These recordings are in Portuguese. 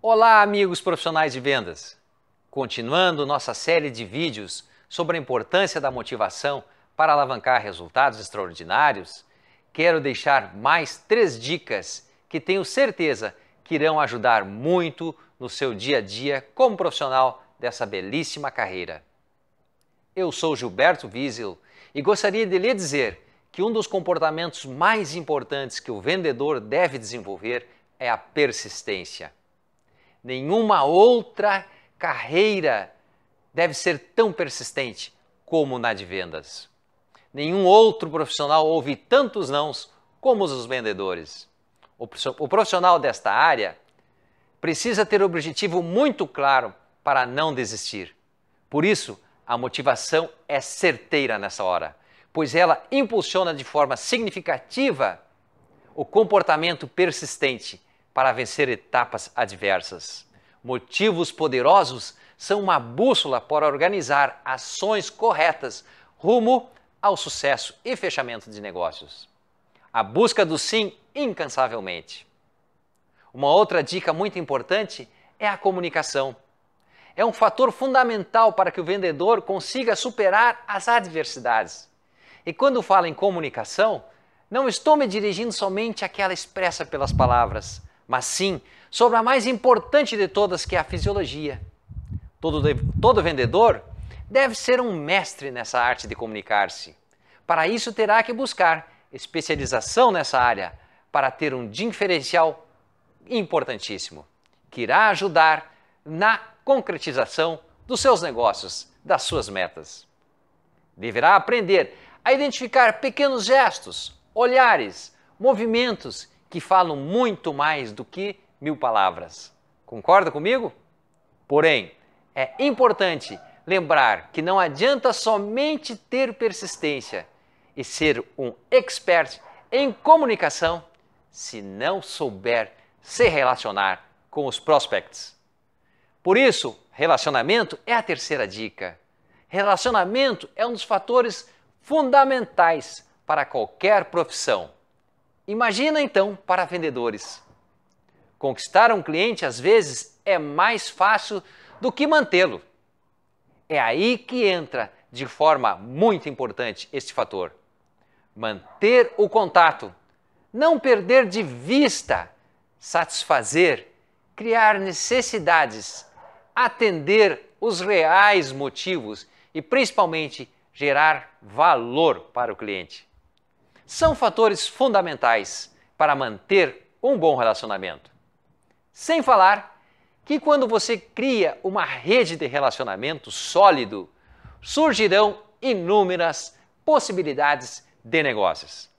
Olá, amigos profissionais de vendas! Continuando nossa série de vídeos sobre a importância da motivação para alavancar resultados extraordinários, quero deixar mais três dicas que tenho certeza que irão ajudar muito no seu dia a dia como profissional dessa belíssima carreira. Eu sou Gilberto Wiesel e gostaria de lhe dizer que um dos comportamentos mais importantes que o vendedor deve desenvolver é a persistência. Nenhuma outra carreira deve ser tão persistente como na de vendas. Nenhum outro profissional ouve tantos nãos como os vendedores. O profissional desta área precisa ter o objetivo muito claro para não desistir. Por isso, a motivação é certeira nessa hora, pois ela impulsiona de forma significativa o comportamento persistente para vencer etapas adversas. Motivos poderosos são uma bússola para organizar ações corretas rumo ao sucesso e fechamento de negócios. A busca do sim incansavelmente. Uma outra dica muito importante é a comunicação. É um fator fundamental para que o vendedor consiga superar as adversidades. E quando falo em comunicação, não estou me dirigindo somente àquela expressa pelas palavras mas sim sobre a mais importante de todas, que é a fisiologia. Todo, todo vendedor deve ser um mestre nessa arte de comunicar-se. Para isso, terá que buscar especialização nessa área para ter um diferencial importantíssimo, que irá ajudar na concretização dos seus negócios, das suas metas. Deverá aprender a identificar pequenos gestos, olhares, movimentos que falam muito mais do que mil palavras. Concorda comigo? Porém, é importante lembrar que não adianta somente ter persistência e ser um expert em comunicação se não souber se relacionar com os prospects. Por isso, relacionamento é a terceira dica. Relacionamento é um dos fatores fundamentais para qualquer profissão. Imagina então para vendedores. Conquistar um cliente às vezes é mais fácil do que mantê-lo. É aí que entra de forma muito importante este fator. Manter o contato, não perder de vista, satisfazer, criar necessidades, atender os reais motivos e principalmente gerar valor para o cliente são fatores fundamentais para manter um bom relacionamento. Sem falar que quando você cria uma rede de relacionamento sólido, surgirão inúmeras possibilidades de negócios.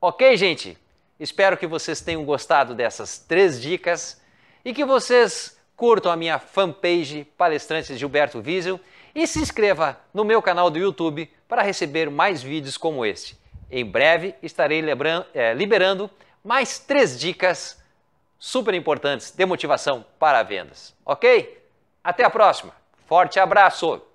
Ok, gente? Espero que vocês tenham gostado dessas três dicas e que vocês curtam a minha fanpage Palestrantes Gilberto Wiesel e se inscreva no meu canal do YouTube para receber mais vídeos como este. Em breve estarei é, liberando mais três dicas super importantes de motivação para vendas. Ok? Até a próxima. Forte abraço!